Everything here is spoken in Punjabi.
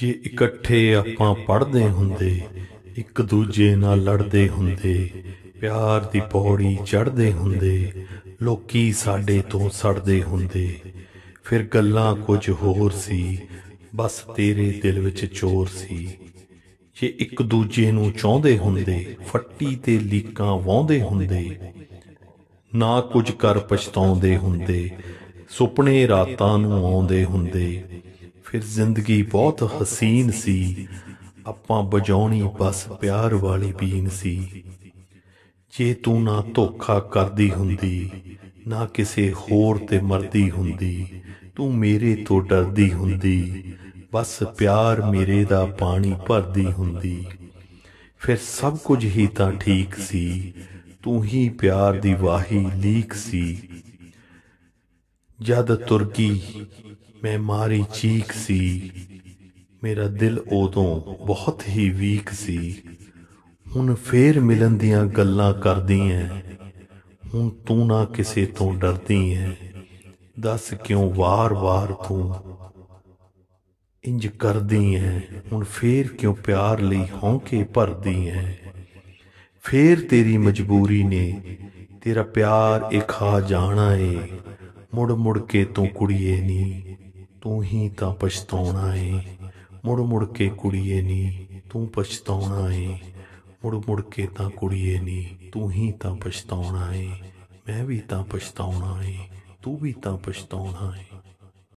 ਜੇ ਇਕੱਠੇ ਆਪਾਂ ਪੜਦੇ ਹੁੰਦੇ ਇੱਕ ਦੂਜੇ ਨਾਲ ਲੜਦੇ ਹੁੰਦੇ ਪਿਆਰ ਦੀ ਪੌੜੀ ਚੜਦੇ ਹੁੰਦੇ ਲੋਕੀ ਸਾਡੇ ਤੋਂ ਸੜਦੇ ਹੁੰਦੇ ਫਿਰ ਗੱਲਾਂ ਕੁਝ ਹੋਰ ਸੀ ਬਸ ਤੇਰੇ ਦਿਲ ਵਿੱਚ ਚੋਰ ਸੀ ਜੇ ਇੱਕ ਦੂਜੇ ਨੂੰ ਚਾਹੁੰਦੇ ਹੁੰਦੇ ਫੱਟੀ ਤੇ ਲੀਕਾਂ ਵਾਉਂਦੇ ਹੁੰਦੇ ਨਾ ਕੁਝ ਕਰ ਪਛਤਾਉਂਦੇ ਹੁੰਦੇ ਸੁਪਨੇ ਰਾਤਾਂ ਨੂੰ ਆਉਂਦੇ ਹੁੰਦੇ ਫਿਰ ਜ਼ਿੰਦਗੀ ਬਹੁਤ ਹਸੀਨ ਸੀ ਆਪਾਂ ਬਜਾਉਣੀ ਬਸ ਪਿਆਰ ਵਾਲੀ ਬੀਨ ਸੀ ਜੇ ਤੂੰ ਨਾ ਧੋਖਾ ਕਰਦੀ ਹੁੰਦੀ ਨਾ ਕਿਸੇ ਹੋਰ ਤੇ ਮਰਦੀ ਹੁੰਦੀ ਤੂੰ ਮੇਰੇ ਤੋਂ ਡਰਦੀ ਹੁੰਦੀ ਬਸ ਪਿਆਰ ਮੇਰੇ ਦਾ ਪਾਣੀ ਭਰਦੀ ਹੁੰਦੀ ਫਿਰ ਸਭ ਕੁਝ ਹੀ ਤਾਂ ਠੀਕ ਸੀ ਤੂੰ ਹੀ ਪਿਆਰ ਦੀ ਵਾਹੀ ਲੀਕ ਸੀ ਜਦ ਤੁਰਕੀ ਮੈਂ ਮਾਰੀ ਚੀਕ ਸੀ ਮੇਰਾ ਦਿਲ ਉਦੋਂ ਬਹੁਤ ਹੀ ਵੀਕ ਸੀ ਹੁਣ ਫੇਰ ਮਿਲਣ ਦੀਆਂ ਗੱਲਾਂ ਕਰਦੀ ਐ ਹੁਣ ਤੂੰ ਨਾ ਕਿਸੇ ਤੋਂ ਡਰਦੀ ਐ ਦੱਸ ਕਿਉਂ ਵਾਰ-ਵਾਰ ਤੂੰ ਇੰਜ ਕਰਦੀ ਐ ਹੁਣ ਫੇਰ ਕਿਉਂ ਪਿਆਰ ਲਈ ਹੌਂਕੇ ਭਰਦੀ ਐ ਫੇਰ ਤੇਰੀ ਮਜਬੂਰੀ ਨੇ ਤੇਰਾ ਪਿਆਰ ਇਖਾ ਜਾਣਾ ਏ ਮੁੜ ਮੁੜ ਕੇ ਤੂੰ ਕੁੜੀਏ ਨਹੀਂ ਤੂੰ ਹੀ ਤਾਂ ਪਛਤਾਉਣਾ ਏ ਮੁੜ ਮੁੜ ਕੇ ਕੁੜੀਏ ਨੀ ਤੂੰ ਪਛਤਾਉਣਾ ਏ ਮੁੜ ਮੁੜ ਕੇ ਤਾਂ ਕੁੜੀਏ ਨੀ ਤੂੰ ਹੀ ਤਾਂ ਪਛਤਾਉਣਾ ਏ ਮੈਂ ਵੀ ਤਾਂ ਪਛਤਾਉਣਾ ਏ ਤੂੰ ਵੀ ਤਾਂ ਪਛਤਾਉਣਾ ਏ